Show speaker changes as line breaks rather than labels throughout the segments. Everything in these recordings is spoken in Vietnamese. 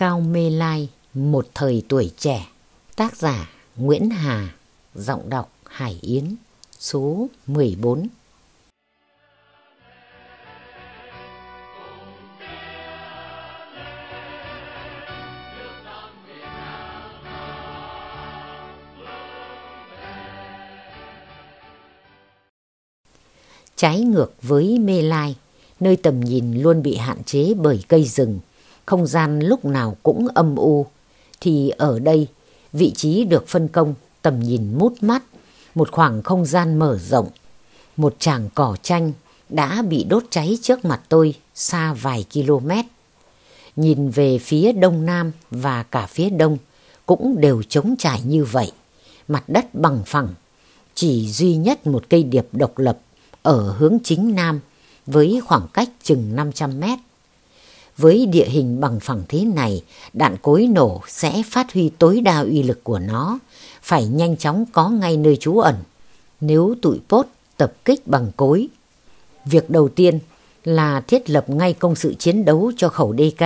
Cao Mê Lai, một thời tuổi trẻ. Tác giả Nguyễn Hà, giọng đọc Hải Yến, số 14. Trái ngược với Mê Lai, nơi tầm nhìn luôn bị hạn chế bởi cây rừng không gian lúc nào cũng âm u, thì ở đây vị trí được phân công tầm nhìn mút mắt, một khoảng không gian mở rộng. Một tràng cỏ chanh đã bị đốt cháy trước mặt tôi xa vài km. Nhìn về phía đông nam và cả phía đông cũng đều trống trải như vậy. Mặt đất bằng phẳng, chỉ duy nhất một cây điệp độc lập ở hướng chính nam với khoảng cách chừng 500 mét. Với địa hình bằng phẳng thế này, đạn cối nổ sẽ phát huy tối đa uy lực của nó, phải nhanh chóng có ngay nơi trú ẩn. Nếu tụi pốt tập kích bằng cối, việc đầu tiên là thiết lập ngay công sự chiến đấu cho khẩu DK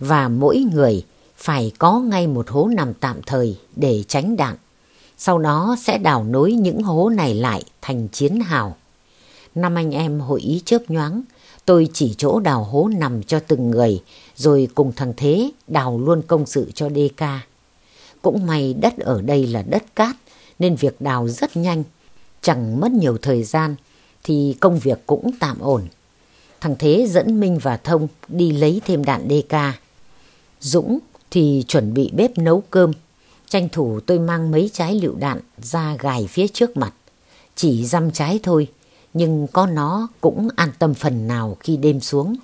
và mỗi người phải có ngay một hố nằm tạm thời để tránh đạn. Sau đó sẽ đào nối những hố này lại thành chiến hào. Năm anh em hội ý chớp nhoáng, Tôi chỉ chỗ đào hố nằm cho từng người, rồi cùng thằng Thế đào luôn công sự cho đê ca. Cũng may đất ở đây là đất cát, nên việc đào rất nhanh. Chẳng mất nhiều thời gian, thì công việc cũng tạm ổn. Thằng Thế dẫn Minh và Thông đi lấy thêm đạn đê ca. Dũng thì chuẩn bị bếp nấu cơm. Tranh thủ tôi mang mấy trái lựu đạn ra gài phía trước mặt. Chỉ dăm trái thôi, nhưng có nó cũng an tâm phần nào khi đêm xuống.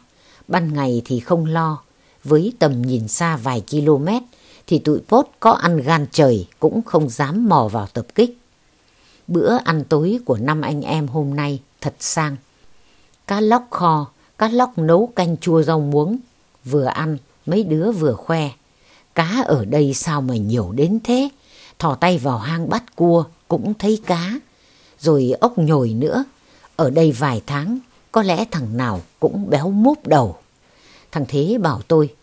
Ban ngày thì không lo, với tầm nhìn xa vài km thì tụi Pốt có ăn gan trời cũng không dám mò vào tập kích. Bữa ăn tối của năm anh em hôm nay thật sang. Cá lóc kho, cá lóc nấu canh chua rau muống. Vừa ăn, mấy đứa vừa khoe. Cá ở đây sao mà nhiều đến thế? Thò tay vào hang bắt cua, cũng thấy cá. Rồi ốc nhồi nữa, ở đây vài tháng, có lẽ thằng nào cũng béo múp đầu. Thằng Thế bảo tôi,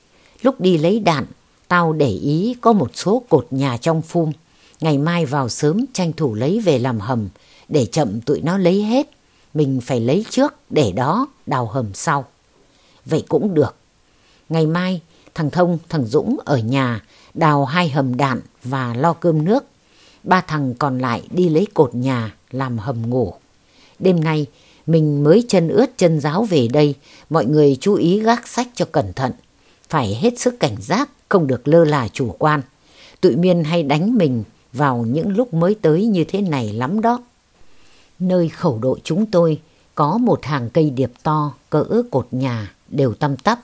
lúc đi lấy đạn, tao để ý có một số cột nhà trong phum. Ngày mai vào sớm tranh thủ lấy về làm hầm, để chậm tụi nó lấy hết. Mình phải lấy trước, để đó, đào hầm sau. Vậy cũng được. Ngày mai, thằng Thông, thằng Dũng ở nhà đào hai hầm đạn và lo cơm nước. Ba thằng còn lại đi lấy cột nhà làm hầm ngủ. Đêm nay, mình mới chân ướt chân giáo về đây, mọi người chú ý gác sách cho cẩn thận. Phải hết sức cảnh giác, không được lơ là chủ quan. Tụi miên hay đánh mình vào những lúc mới tới như thế này lắm đó. Nơi khẩu đội chúng tôi có một hàng cây điệp to, cỡ cột nhà, đều tăm tắp.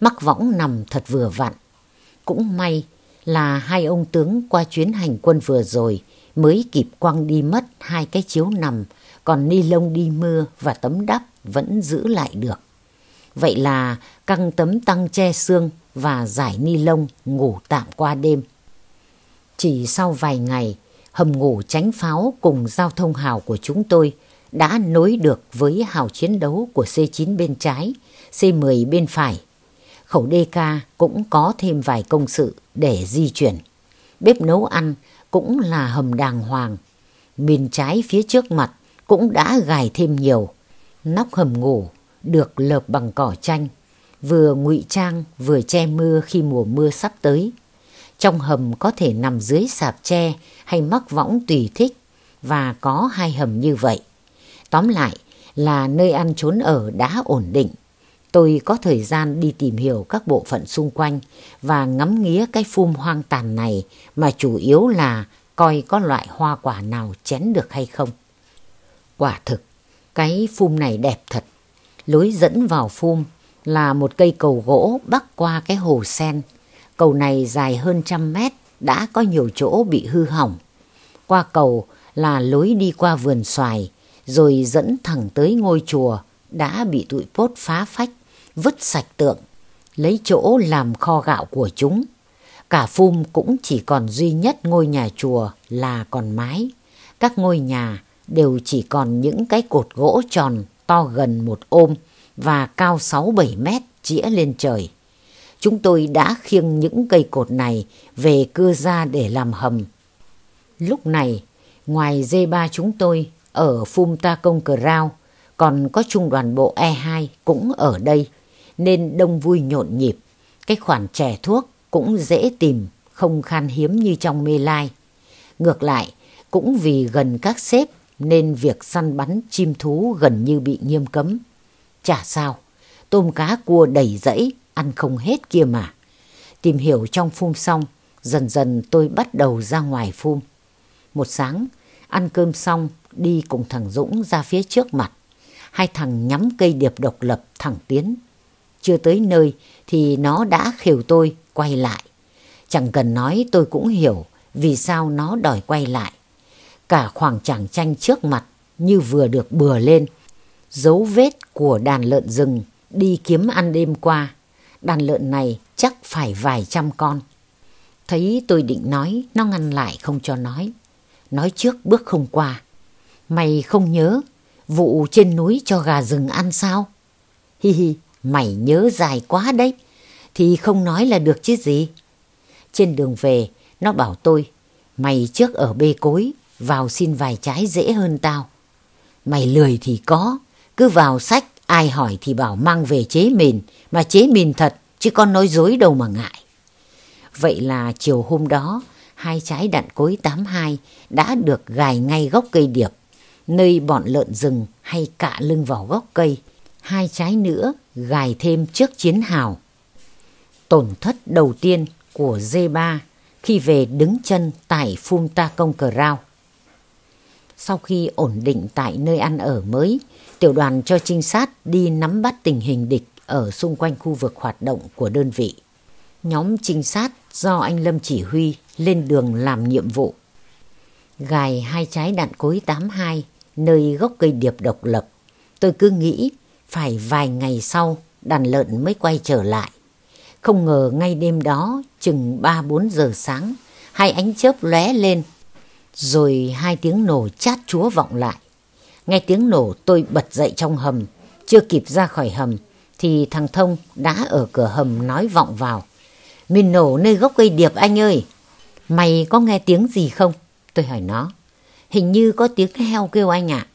Mắc võng nằm thật vừa vặn. Cũng may là hai ông tướng qua chuyến hành quân vừa rồi mới kịp quăng đi mất hai cái chiếu nằm còn ni lông đi mưa và tấm đắp vẫn giữ lại được. Vậy là căng tấm tăng che xương và giải ni lông ngủ tạm qua đêm. Chỉ sau vài ngày, hầm ngủ tránh pháo cùng giao thông hào của chúng tôi đã nối được với hào chiến đấu của C9 bên trái, C10 bên phải. Khẩu DK cũng có thêm vài công sự để di chuyển. Bếp nấu ăn cũng là hầm đàng hoàng. Miền trái phía trước mặt cũng đã gài thêm nhiều. Nóc hầm ngủ được lợp bằng cỏ chanh, vừa ngụy trang vừa che mưa khi mùa mưa sắp tới. Trong hầm có thể nằm dưới sạp tre hay mắc võng tùy thích và có hai hầm như vậy. Tóm lại là nơi ăn trốn ở đã ổn định. Tôi có thời gian đi tìm hiểu các bộ phận xung quanh và ngắm nghía cái phum hoang tàn này mà chủ yếu là coi có loại hoa quả nào chén được hay không. Quả thực, cái phum này đẹp thật. Lối dẫn vào phum là một cây cầu gỗ bắc qua cái hồ sen. Cầu này dài hơn trăm mét, đã có nhiều chỗ bị hư hỏng. Qua cầu là lối đi qua vườn xoài, rồi dẫn thẳng tới ngôi chùa đã bị tụi pốt phá phách, vứt sạch tượng, lấy chỗ làm kho gạo của chúng. Cả phum cũng chỉ còn duy nhất ngôi nhà chùa là còn mái. Các ngôi nhà đều chỉ còn những cái cột gỗ tròn to gần một ôm và cao 6-7 mét chĩa lên trời. Chúng tôi đã khiêng những cây cột này về cưa ra để làm hầm. Lúc này, ngoài d ba chúng tôi ở Phumta Công Cờ Rao, còn có trung đoàn bộ E2 cũng ở đây, nên đông vui nhộn nhịp. Cái khoản trẻ thuốc cũng dễ tìm, không khan hiếm như trong mê lai. Ngược lại, cũng vì gần các xếp nên việc săn bắn chim thú gần như bị nghiêm cấm. Chả sao, tôm cá cua đầy rẫy, ăn không hết kia mà. Tìm hiểu trong phun xong, dần dần tôi bắt đầu ra ngoài phun. Một sáng, ăn cơm xong, đi cùng thằng Dũng ra phía trước mặt. Hai thằng nhắm cây điệp độc lập thẳng tiến. Chưa tới nơi thì nó đã khều tôi quay lại. Chẳng cần nói tôi cũng hiểu vì sao nó đòi quay lại. Cả khoảng chàng tranh trước mặt như vừa được bừa lên. Dấu vết của đàn lợn rừng đi kiếm ăn đêm qua. Đàn lợn này chắc phải vài trăm con. Thấy tôi định nói, nó ngăn lại không cho nói. Nói trước bước không qua. Mày không nhớ vụ trên núi cho gà rừng ăn sao? Hi hi, mày nhớ dài quá đấy. Thì không nói là được chứ gì. Trên đường về, nó bảo tôi, mày trước ở bê cối, vào xin vài trái dễ hơn tao. Mày lười thì có, cứ vào sách, ai hỏi thì bảo mang về chế mìn, mà chế mìn thật, chứ con nói dối đâu mà ngại. Vậy là chiều hôm đó, hai trái đạn cối 82 đã được gài ngay gốc cây điệp, nơi bọn lợn rừng hay cạ lưng vào gốc cây. Hai trái nữa gài thêm trước chiến hào. Tổn thất đầu tiên của D3 khi về đứng chân tại Phum Ta Công Cờ Rao. Sau khi ổn định tại nơi ăn ở mới, tiểu đoàn cho trinh sát đi nắm bắt tình hình địch ở xung quanh khu vực hoạt động của đơn vị. Nhóm trinh sát do anh Lâm chỉ huy lên đường làm nhiệm vụ. Gài hai trái đạn cối 82 nơi gốc cây điệp độc lập. Tôi cứ nghĩ phải vài ngày sau đàn lợn mới quay trở lại. Không ngờ ngay đêm đó, chừng 3-4 giờ sáng, hai ánh chớp lóe lên rồi hai tiếng nổ chát chúa vọng lại. Nghe tiếng nổ tôi bật dậy trong hầm, chưa kịp ra khỏi hầm thì thằng Thông đã ở cửa hầm nói vọng vào. Mình nổ nơi gốc cây điệp anh ơi. Mày có nghe tiếng gì không? Tôi hỏi nó. Hình như có tiếng heo kêu anh ạ.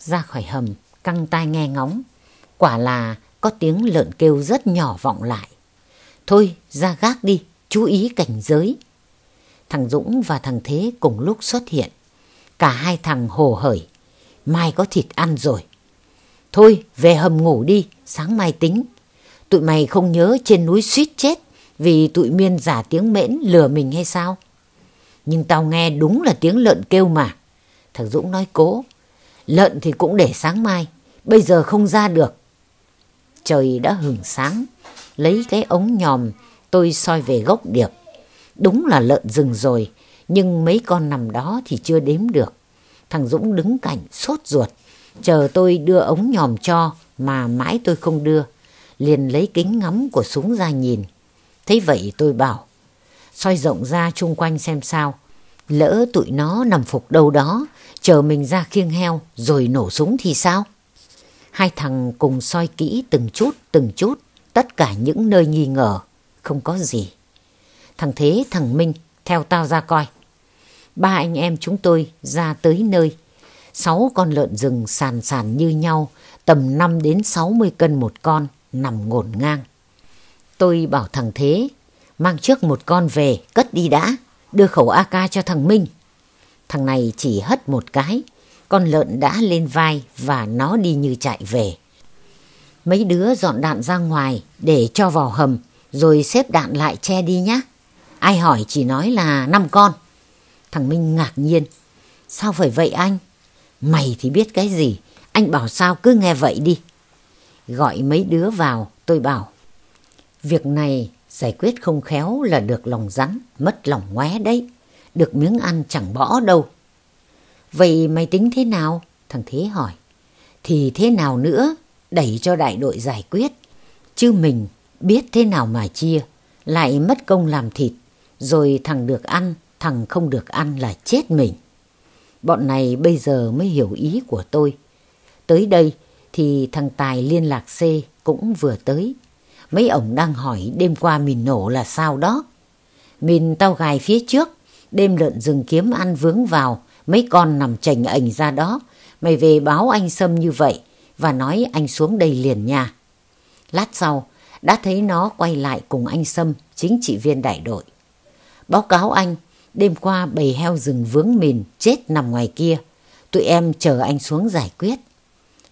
Ra khỏi hầm, căng tai nghe ngóng. Quả là có tiếng lợn kêu rất nhỏ vọng lại. Thôi, ra gác đi, chú ý cảnh giới thằng Dũng và thằng Thế cùng lúc xuất hiện. Cả hai thằng hồ hởi, mai có thịt ăn rồi. Thôi, về hầm ngủ đi, sáng mai tính. Tụi mày không nhớ trên núi suýt chết vì tụi miên giả tiếng mễn lừa mình hay sao? Nhưng tao nghe đúng là tiếng lợn kêu mà. Thằng Dũng nói cố, lợn thì cũng để sáng mai, bây giờ không ra được. Trời đã hừng sáng, lấy cái ống nhòm tôi soi về gốc điệp Đúng là lợn rừng rồi, nhưng mấy con nằm đó thì chưa đếm được. Thằng Dũng đứng cạnh sốt ruột, chờ tôi đưa ống nhòm cho mà mãi tôi không đưa. Liền lấy kính ngắm của súng ra nhìn. Thấy vậy tôi bảo, soi rộng ra chung quanh xem sao. Lỡ tụi nó nằm phục đâu đó, chờ mình ra khiêng heo rồi nổ súng thì sao? Hai thằng cùng soi kỹ từng chút từng chút, tất cả những nơi nghi ngờ, không có gì thằng Thế, thằng Minh theo tao ra coi. Ba anh em chúng tôi ra tới nơi. Sáu con lợn rừng sàn sàn như nhau, tầm 5 đến 60 cân một con, nằm ngổn ngang. Tôi bảo thằng Thế, mang trước một con về, cất đi đã, đưa khẩu AK cho thằng Minh. Thằng này chỉ hất một cái, con lợn đã lên vai và nó đi như chạy về. Mấy đứa dọn đạn ra ngoài để cho vào hầm, rồi xếp đạn lại che đi nhé. Ai hỏi chỉ nói là năm con. Thằng Minh ngạc nhiên. Sao phải vậy anh? Mày thì biết cái gì? Anh bảo sao cứ nghe vậy đi. Gọi mấy đứa vào tôi bảo. Việc này giải quyết không khéo là được lòng rắn, mất lòng ngoé đấy. Được miếng ăn chẳng bỏ đâu. Vậy mày tính thế nào? Thằng Thế hỏi. Thì thế nào nữa? Đẩy cho đại đội giải quyết. Chứ mình biết thế nào mà chia. Lại mất công làm thịt rồi thằng được ăn, thằng không được ăn là chết mình. Bọn này bây giờ mới hiểu ý của tôi. Tới đây thì thằng Tài liên lạc C cũng vừa tới. Mấy ổng đang hỏi đêm qua mình nổ là sao đó. Mình tao gài phía trước, đêm lợn rừng kiếm ăn vướng vào, mấy con nằm chành ảnh ra đó. Mày về báo anh Sâm như vậy và nói anh xuống đây liền nha. Lát sau, đã thấy nó quay lại cùng anh Sâm, chính trị viên đại đội. Báo cáo anh, đêm qua bầy heo rừng vướng mìn chết nằm ngoài kia. Tụi em chờ anh xuống giải quyết.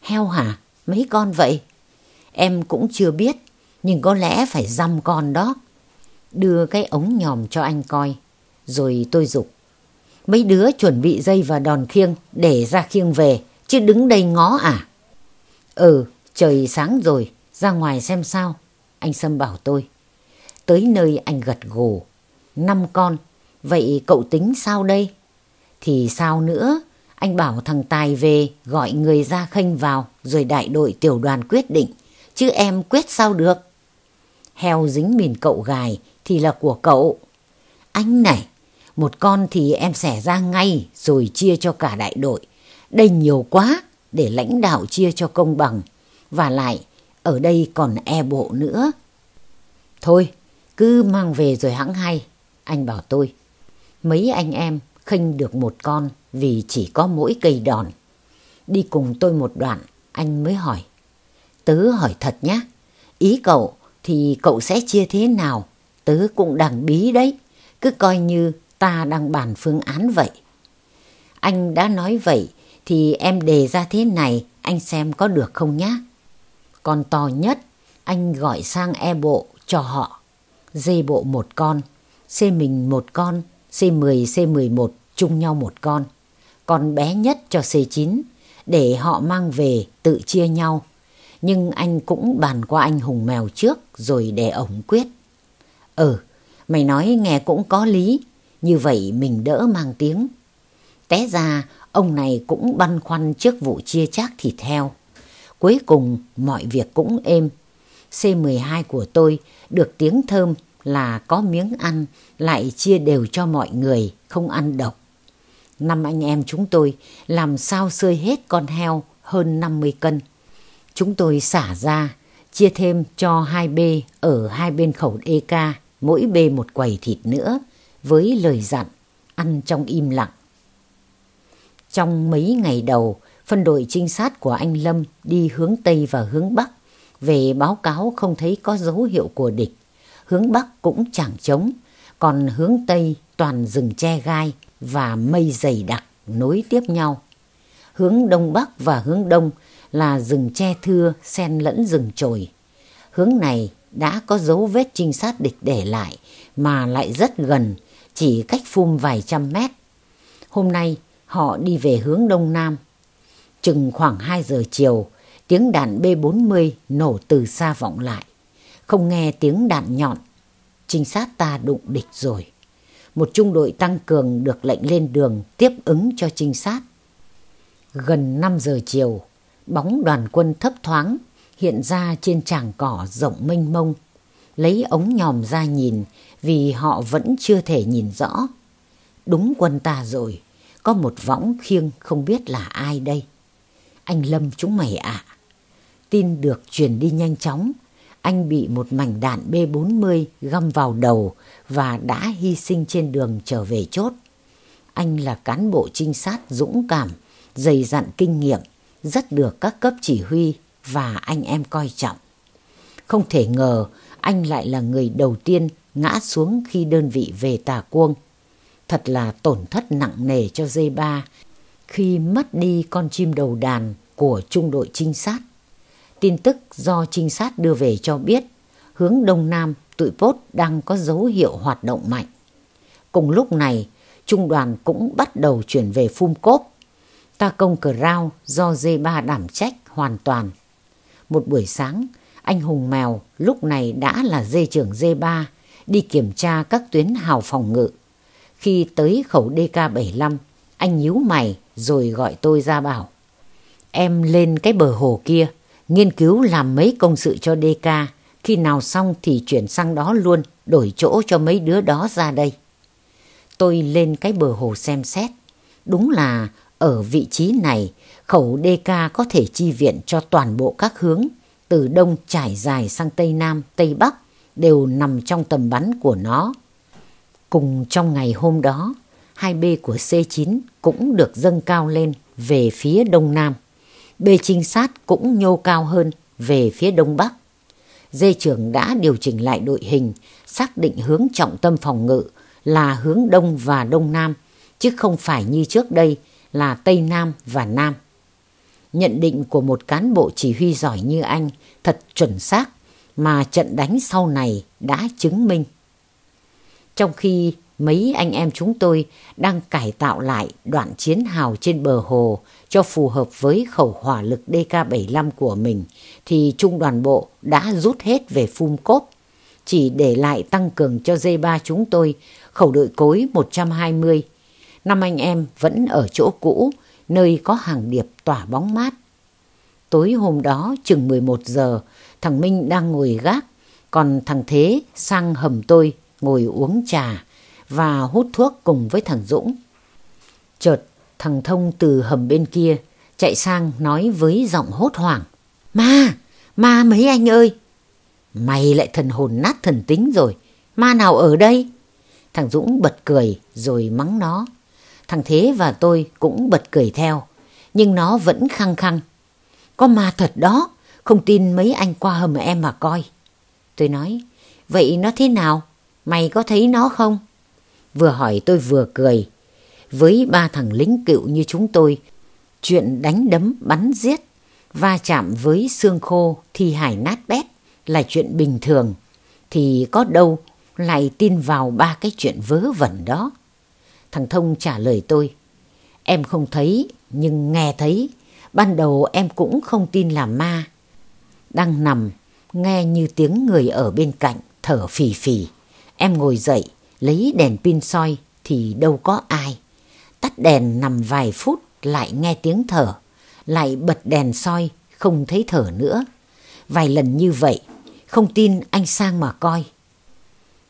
Heo hả? Mấy con vậy? Em cũng chưa biết, nhưng có lẽ phải dăm con đó. Đưa cái ống nhòm cho anh coi. Rồi tôi dục Mấy đứa chuẩn bị dây và đòn khiêng để ra khiêng về, chứ đứng đây ngó à? Ừ, trời sáng rồi, ra ngoài xem sao. Anh Sâm bảo tôi. Tới nơi anh gật gù năm con. Vậy cậu tính sao đây? Thì sao nữa? Anh bảo thằng Tài về gọi người ra khênh vào rồi đại đội tiểu đoàn quyết định. Chứ em quyết sao được? Heo dính mìn cậu gài thì là của cậu. Anh này, một con thì em xẻ ra ngay rồi chia cho cả đại đội. Đây nhiều quá để lãnh đạo chia cho công bằng. Và lại, ở đây còn e bộ nữa. Thôi, cứ mang về rồi hãng hay anh bảo tôi. Mấy anh em khinh được một con vì chỉ có mỗi cây đòn. Đi cùng tôi một đoạn, anh mới hỏi. Tớ hỏi thật nhé, ý cậu thì cậu sẽ chia thế nào? Tớ cũng đang bí đấy, cứ coi như ta đang bàn phương án vậy. Anh đã nói vậy thì em đề ra thế này, anh xem có được không nhé? Con to nhất, anh gọi sang e bộ cho họ. Dê bộ một con, C mình một con, C10, C11 chung nhau một con. Con bé nhất cho C9 để họ mang về tự chia nhau. Nhưng anh cũng bàn qua anh hùng mèo trước rồi để ổng quyết. Ừ, mày nói nghe cũng có lý, như vậy mình đỡ mang tiếng. Té ra, ông này cũng băn khoăn trước vụ chia chác thịt heo. Cuối cùng, mọi việc cũng êm. C12 của tôi được tiếng thơm là có miếng ăn lại chia đều cho mọi người, không ăn độc. Năm anh em chúng tôi làm sao sơi hết con heo hơn 50 cân. Chúng tôi xả ra, chia thêm cho hai bê ở hai bên khẩu EK, mỗi bê một quầy thịt nữa, với lời dặn, ăn trong im lặng. Trong mấy ngày đầu, phân đội trinh sát của anh Lâm đi hướng Tây và hướng Bắc, về báo cáo không thấy có dấu hiệu của địch hướng bắc cũng chẳng trống, còn hướng tây toàn rừng tre gai và mây dày đặc nối tiếp nhau. Hướng đông bắc và hướng đông là rừng tre thưa xen lẫn rừng trồi. Hướng này đã có dấu vết trinh sát địch để lại mà lại rất gần, chỉ cách phum vài trăm mét. Hôm nay họ đi về hướng đông nam. Chừng khoảng hai giờ chiều, tiếng đạn b bốn mươi nổ từ xa vọng lại không nghe tiếng đạn nhọn. Trinh sát ta đụng địch rồi. Một trung đội tăng cường được lệnh lên đường tiếp ứng cho trinh sát. Gần 5 giờ chiều, bóng đoàn quân thấp thoáng hiện ra trên tràng cỏ rộng mênh mông. Lấy ống nhòm ra nhìn vì họ vẫn chưa thể nhìn rõ. Đúng quân ta rồi, có một võng khiêng không biết là ai đây. Anh Lâm chúng mày ạ. Tin được truyền đi nhanh chóng anh bị một mảnh đạn B-40 găm vào đầu và đã hy sinh trên đường trở về chốt. Anh là cán bộ trinh sát dũng cảm, dày dặn kinh nghiệm, rất được các cấp chỉ huy và anh em coi trọng. Không thể ngờ anh lại là người đầu tiên ngã xuống khi đơn vị về tà cuông. Thật là tổn thất nặng nề cho dây ba khi mất đi con chim đầu đàn của trung đội trinh sát. Tin tức do trinh sát đưa về cho biết, hướng Đông Nam tụi Pốt đang có dấu hiệu hoạt động mạnh. Cùng lúc này, trung đoàn cũng bắt đầu chuyển về Phum Cốp. Ta công cờ rao do d ba đảm trách hoàn toàn. Một buổi sáng, anh Hùng Mèo lúc này đã là dê trưởng d ba đi kiểm tra các tuyến hào phòng ngự. Khi tới khẩu dk bảy mươi lăm anh nhíu mày rồi gọi tôi ra bảo. Em lên cái bờ hồ kia nghiên cứu làm mấy công sự cho DK, khi nào xong thì chuyển sang đó luôn, đổi chỗ cho mấy đứa đó ra đây. Tôi lên cái bờ hồ xem xét, đúng là ở vị trí này, khẩu DK có thể chi viện cho toàn bộ các hướng, từ đông trải dài sang tây nam, tây bắc, đều nằm trong tầm bắn của nó. Cùng trong ngày hôm đó, hai b của C9 cũng được dâng cao lên về phía đông nam bê trinh sát cũng nhô cao hơn về phía đông bắc. Dê trưởng đã điều chỉnh lại đội hình, xác định hướng trọng tâm phòng ngự là hướng đông và đông nam, chứ không phải như trước đây là tây nam và nam. Nhận định của một cán bộ chỉ huy giỏi như anh thật chuẩn xác mà trận đánh sau này đã chứng minh. Trong khi mấy anh em chúng tôi đang cải tạo lại đoạn chiến hào trên bờ hồ cho phù hợp với khẩu hỏa lực DK-75 của mình, thì trung đoàn bộ đã rút hết về phun cốp, chỉ để lại tăng cường cho dây 3 chúng tôi khẩu đội cối 120. Năm anh em vẫn ở chỗ cũ, nơi có hàng điệp tỏa bóng mát. Tối hôm đó chừng 11 giờ, thằng Minh đang ngồi gác, còn thằng Thế sang hầm tôi ngồi uống trà và hút thuốc cùng với thằng Dũng. Chợt, thằng Thông từ hầm bên kia chạy sang nói với giọng hốt hoảng. Ma, ma mấy anh ơi! Mày lại thần hồn nát thần tính rồi, ma nào ở đây? Thằng Dũng bật cười rồi mắng nó. Thằng Thế và tôi cũng bật cười theo, nhưng nó vẫn khăng khăng. Có ma thật đó, không tin mấy anh qua hầm em mà coi. Tôi nói, vậy nó thế nào? Mày có thấy nó không? Vừa hỏi tôi vừa cười. Với ba thằng lính cựu như chúng tôi, chuyện đánh đấm, bắn giết, va chạm với xương khô thì hải nát bét là chuyện bình thường. Thì có đâu lại tin vào ba cái chuyện vớ vẩn đó. Thằng Thông trả lời tôi. Em không thấy, nhưng nghe thấy. Ban đầu em cũng không tin là ma. Đang nằm, nghe như tiếng người ở bên cạnh thở phì phì. Em ngồi dậy, Lấy đèn pin soi thì đâu có ai. Tắt đèn nằm vài phút lại nghe tiếng thở. Lại bật đèn soi không thấy thở nữa. Vài lần như vậy, không tin anh sang mà coi.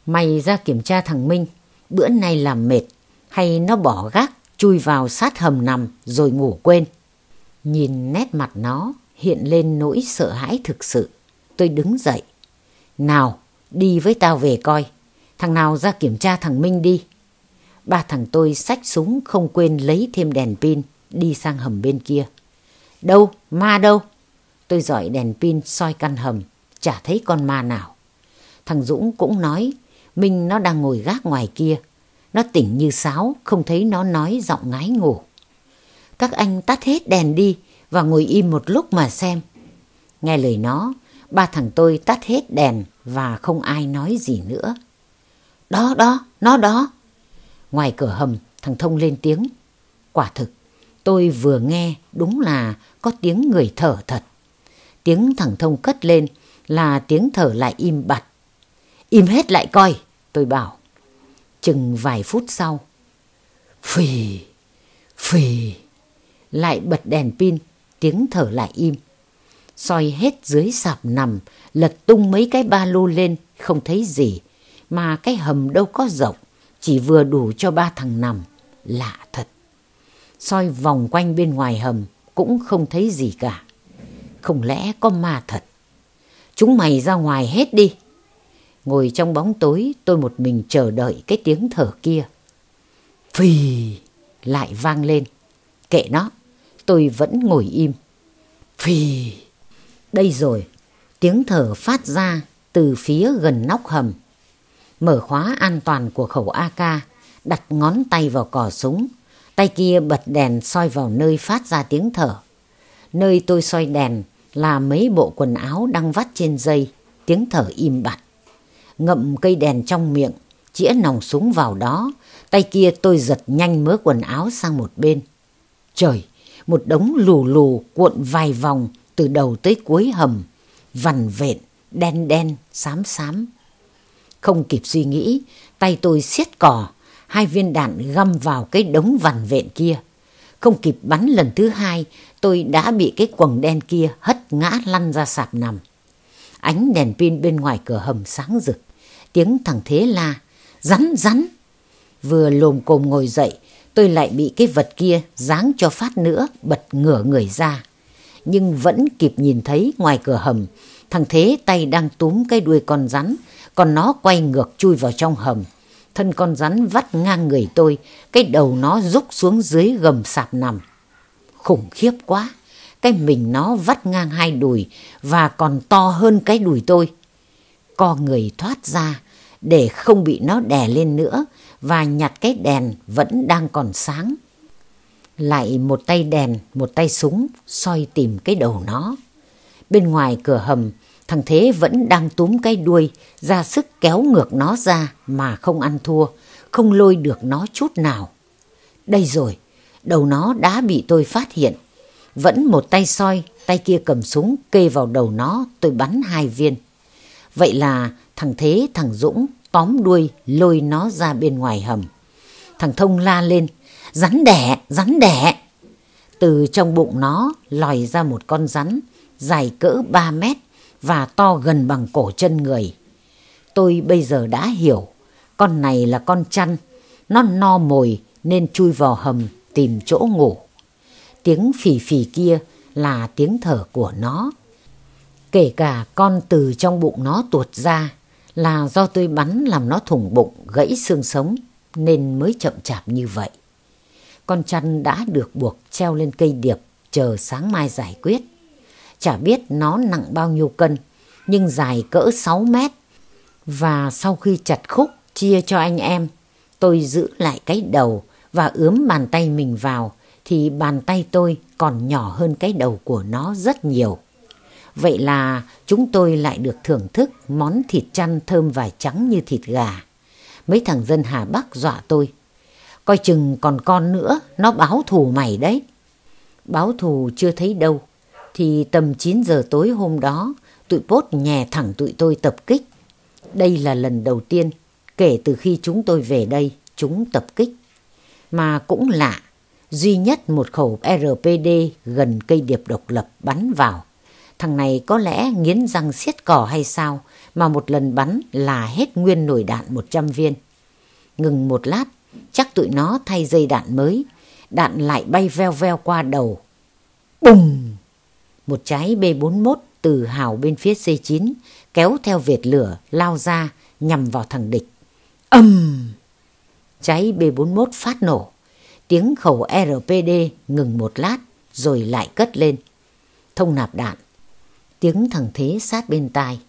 Mày ra kiểm tra thằng Minh, bữa nay làm mệt, hay nó bỏ gác, chui vào sát hầm nằm rồi ngủ quên. Nhìn nét mặt nó hiện lên nỗi sợ hãi thực sự. Tôi đứng dậy. Nào, đi với tao về coi. Thằng nào ra kiểm tra thằng Minh đi. Ba thằng tôi xách súng không quên lấy thêm đèn pin đi sang hầm bên kia. Đâu, ma đâu? Tôi dọi đèn pin soi căn hầm, chả thấy con ma nào. Thằng Dũng cũng nói, Minh nó đang ngồi gác ngoài kia. Nó tỉnh như sáo, không thấy nó nói giọng ngái ngủ. Các anh tắt hết đèn đi và ngồi im một lúc mà xem. Nghe lời nó, ba thằng tôi tắt hết đèn và không ai nói gì nữa. Đó đó, nó đó. Ngoài cửa hầm, thằng Thông lên tiếng. Quả thực, tôi vừa nghe đúng là có tiếng người thở thật. Tiếng thằng Thông cất lên là tiếng thở lại im bặt. Im hết lại coi, tôi bảo. Chừng vài phút sau. Phì, phì. Lại bật đèn pin, tiếng thở lại im. soi hết dưới sạp nằm, lật tung mấy cái ba lô lên, không thấy gì mà cái hầm đâu có rộng, chỉ vừa đủ cho ba thằng nằm. Lạ thật. Soi vòng quanh bên ngoài hầm cũng không thấy gì cả. Không lẽ có ma thật? Chúng mày ra ngoài hết đi. Ngồi trong bóng tối tôi một mình chờ đợi cái tiếng thở kia. Phì lại vang lên. Kệ nó, tôi vẫn ngồi im. Phì, đây rồi, tiếng thở phát ra từ phía gần nóc hầm mở khóa an toàn của khẩu AK, đặt ngón tay vào cò súng, tay kia bật đèn soi vào nơi phát ra tiếng thở. Nơi tôi soi đèn là mấy bộ quần áo đang vắt trên dây, tiếng thở im bặt. Ngậm cây đèn trong miệng, chĩa nòng súng vào đó, tay kia tôi giật nhanh mớ quần áo sang một bên. Trời, một đống lù lù cuộn vài vòng từ đầu tới cuối hầm, vằn vện, đen đen, xám xám. Không kịp suy nghĩ, tay tôi siết cò, hai viên đạn găm vào cái đống vằn vện kia. Không kịp bắn lần thứ hai, tôi đã bị cái quần đen kia hất ngã lăn ra sạp nằm. Ánh đèn pin bên ngoài cửa hầm sáng rực, tiếng thằng Thế la, rắn rắn. Vừa lồm cồm ngồi dậy, tôi lại bị cái vật kia giáng cho phát nữa, bật ngửa người ra. Nhưng vẫn kịp nhìn thấy ngoài cửa hầm, thằng Thế tay đang túm cái đuôi con rắn, còn nó quay ngược chui vào trong hầm. Thân con rắn vắt ngang người tôi, cái đầu nó rúc xuống dưới gầm sạp nằm. Khủng khiếp quá, cái mình nó vắt ngang hai đùi và còn to hơn cái đùi tôi. Co người thoát ra để không bị nó đè lên nữa và nhặt cái đèn vẫn đang còn sáng. Lại một tay đèn, một tay súng soi tìm cái đầu nó. Bên ngoài cửa hầm, Thằng Thế vẫn đang túm cái đuôi, ra sức kéo ngược nó ra mà không ăn thua, không lôi được nó chút nào. Đây rồi, đầu nó đã bị tôi phát hiện. Vẫn một tay soi, tay kia cầm súng kê vào đầu nó, tôi bắn hai viên. Vậy là thằng Thế, thằng Dũng tóm đuôi lôi nó ra bên ngoài hầm. Thằng Thông la lên, rắn đẻ, rắn đẻ. Từ trong bụng nó lòi ra một con rắn, dài cỡ ba mét, và to gần bằng cổ chân người. Tôi bây giờ đã hiểu, con này là con chăn, nó no mồi nên chui vào hầm tìm chỗ ngủ. Tiếng phì phì kia là tiếng thở của nó. Kể cả con từ trong bụng nó tuột ra là do tôi bắn làm nó thủng bụng gãy xương sống nên mới chậm chạp như vậy. Con chăn đã được buộc treo lên cây điệp chờ sáng mai giải quyết chả biết nó nặng bao nhiêu cân, nhưng dài cỡ 6 mét. Và sau khi chặt khúc chia cho anh em, tôi giữ lại cái đầu và ướm bàn tay mình vào thì bàn tay tôi còn nhỏ hơn cái đầu của nó rất nhiều. Vậy là chúng tôi lại được thưởng thức món thịt chăn thơm và trắng như thịt gà. Mấy thằng dân Hà Bắc dọa tôi. Coi chừng còn con nữa, nó báo thù mày đấy. Báo thù chưa thấy đâu, thì tầm 9 giờ tối hôm đó, tụi bốt nhè thẳng tụi tôi tập kích. Đây là lần đầu tiên kể từ khi chúng tôi về đây, chúng tập kích. Mà cũng lạ, duy nhất một khẩu RPD gần cây điệp độc lập bắn vào. Thằng này có lẽ nghiến răng xiết cỏ hay sao mà một lần bắn là hết nguyên nổi đạn 100 viên. Ngừng một lát, chắc tụi nó thay dây đạn mới, đạn lại bay veo veo qua đầu. Bùng! một trái B41 từ hào bên phía C9 kéo theo vệt lửa lao ra nhằm vào thằng địch. Âm! Um! Trái B41 phát nổ. Tiếng khẩu RPD ngừng một lát rồi lại cất lên. Thông nạp đạn. Tiếng thằng Thế sát bên tai.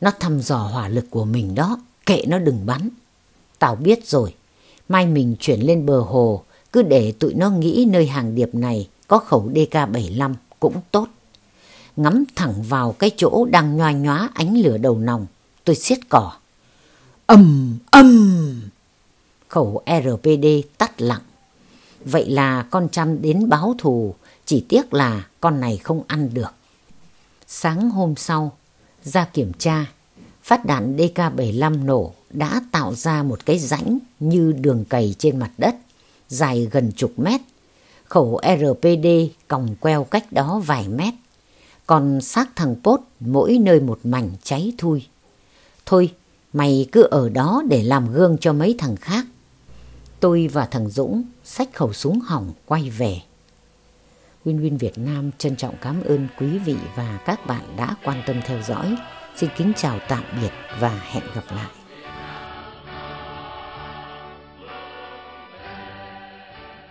Nó thăm dò hỏa lực của mình đó, kệ nó đừng bắn. Tao biết rồi, mai mình chuyển lên bờ hồ, cứ để tụi nó nghĩ nơi hàng điệp này có khẩu DK75 cũng tốt ngắm thẳng vào cái chỗ đang nhoa nhóa ánh lửa đầu nòng. Tôi xiết cỏ. Âm, âm! Khẩu RPD tắt lặng. Vậy là con chăm đến báo thù, chỉ tiếc là con này không ăn được. Sáng hôm sau, ra kiểm tra, phát đạn DK-75 nổ đã tạo ra một cái rãnh như đường cầy trên mặt đất, dài gần chục mét. Khẩu RPD còng queo cách đó vài mét còn xác thằng Pốt mỗi nơi một mảnh cháy thui. Thôi, mày cứ ở đó để làm gương cho mấy thằng khác. Tôi và thằng Dũng xách khẩu súng hỏng quay về. Win Win Việt Nam trân trọng cảm ơn quý vị và các bạn đã quan tâm theo dõi. Xin kính chào tạm biệt và hẹn gặp lại.